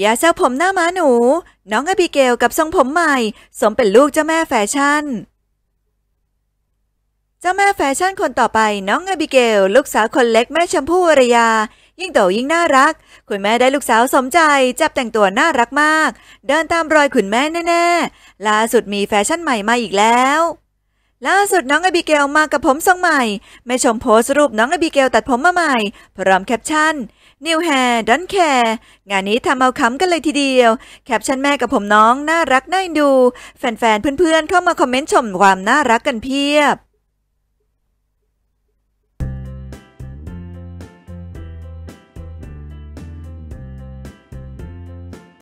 อย่าแซวผมหน้าม้าหนู น้องอบิเกลกับทรงผมใหม่ สมเป็นลูกเจ้าแม่แฟชั่น เจ้าแม่แฟชั่นคนต่อไป น้องอบิเกลลูกสาวคนเล็กแม่ชมพู่อรยา ยิ่งโตยิ่งน่ารัก คุณแม่ได้ลูกสาวสมใจ จับแต่งตัวน่ารักมาก เดินตามรอยคุณแม่แน่ ๆ ล่าสุดมีแฟชั่นใหม่มาอีกแล้วล่าสุดน้องอบิเกลมากับผมทรงใหม่แม่ชมโพสรูปน้องอบิเกลตัดผมมาใหม่ พร้อมแคปชั่น New Hair Don't Care งานนี้ทำเอาขำกันเลยทีเดียว แคปชั่นแม่กับผมน้องน่ารักน่าดู แฟนๆเพื่อนๆเข้ามาคอมเมนต์ชมความน่ารักกันเพียบ